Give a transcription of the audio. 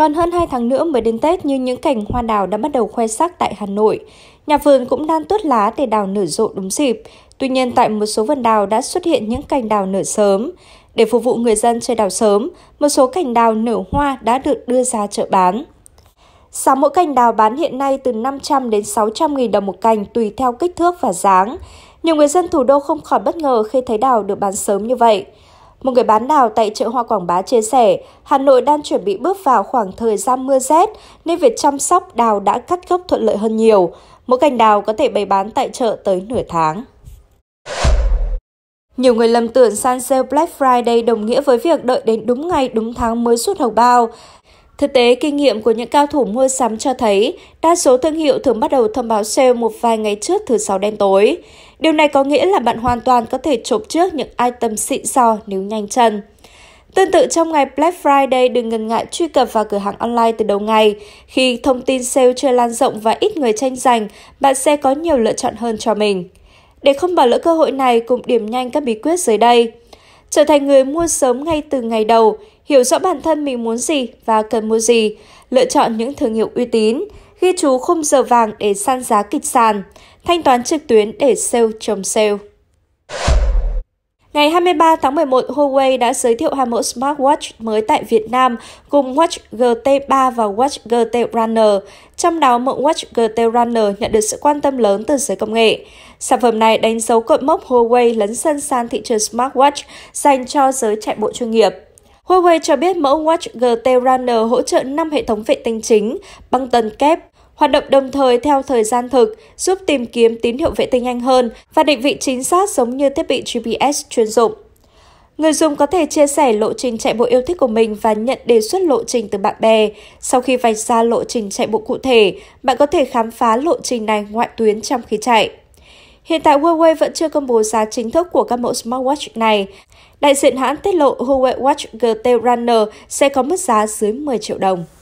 Còn hơn 2 tháng nữa mới đến Tết như những cành hoa đào đã bắt đầu khoe sắc tại Hà Nội. Nhà vườn cũng đang tuốt lá để đào nở rộ đúng dịp. Tuy nhiên tại một số vườn đào đã xuất hiện những cành đào nở sớm. Để phục vụ người dân chơi đào sớm, một số cành đào nở hoa đã được đưa ra chợ bán. Giá mỗi cành đào bán hiện nay từ 500 đến 600 nghìn đồng một cành tùy theo kích thước và dáng. Nhiều người dân thủ đô không khỏi bất ngờ khi thấy đào được bán sớm như vậy. Một người bán đào tại chợ hoa Quảng Bá chia sẻ, Hà Nội đang chuẩn bị bước vào khoảng thời gian mưa rét nên việc chăm sóc đào đã cắt gốc thuận lợi hơn nhiều. Mỗi cành đào có thể bày bán tại chợ tới nửa tháng. Nhiều người lầm tưởng sang sale Black Friday đồng nghĩa với việc đợi đến đúng ngày đúng tháng mới xuất hầu bao. Thực tế, kinh nghiệm của những cao thủ mua sắm cho thấy, đa số thương hiệu thường bắt đầu thông báo sale một vài ngày trước thứ sáu đen tối. Điều này có nghĩa là bạn hoàn toàn có thể chộp trước những item xịn sò nếu nhanh chân. Tương tự trong ngày Black Friday, đừng ngần ngại truy cập vào cửa hàng online từ đầu ngày. Khi thông tin sale chưa lan rộng và ít người tranh giành, bạn sẽ có nhiều lựa chọn hơn cho mình. Để không bỏ lỡ cơ hội này, cùng điểm nhanh các bí quyết dưới đây. Trở thành người mua sớm ngay từ ngày đầu, hiểu rõ bản thân mình muốn gì và cần mua gì, lựa chọn những thương hiệu uy tín, ghi chú khung giờ vàng để săn giá kịch sàn, thanh toán trực tuyến để sale trồng sale. Ngày 23 tháng 11, Huawei đã giới thiệu hai mẫu smartwatch mới tại Việt Nam gồm Watch GT3 và Watch GT Runner, trong đó mẫu Watch GT Runner nhận được sự quan tâm lớn từ giới công nghệ. Sản phẩm này đánh dấu cột mốc Huawei lấn sân sang thị trường smartwatch dành cho giới chạy bộ chuyên nghiệp. Huawei cho biết mẫu Watch GT Runner hỗ trợ 5 hệ thống vệ tinh chính, băng tần kép, hoạt động đồng thời theo thời gian thực, giúp tìm kiếm tín hiệu vệ tinh nhanh hơn và định vị chính xác giống như thiết bị GPS chuyên dụng. Người dùng có thể chia sẻ lộ trình chạy bộ yêu thích của mình và nhận đề xuất lộ trình từ bạn bè. Sau khi vạch ra lộ trình chạy bộ cụ thể, bạn có thể khám phá lộ trình này ngoại tuyến trong khi chạy. Hiện tại Huawei vẫn chưa công bố giá chính thức của các mẫu smartwatch này. Đại diện hãng tiết lộ Huawei Watch GT Runner sẽ có mức giá dưới 10 triệu đồng.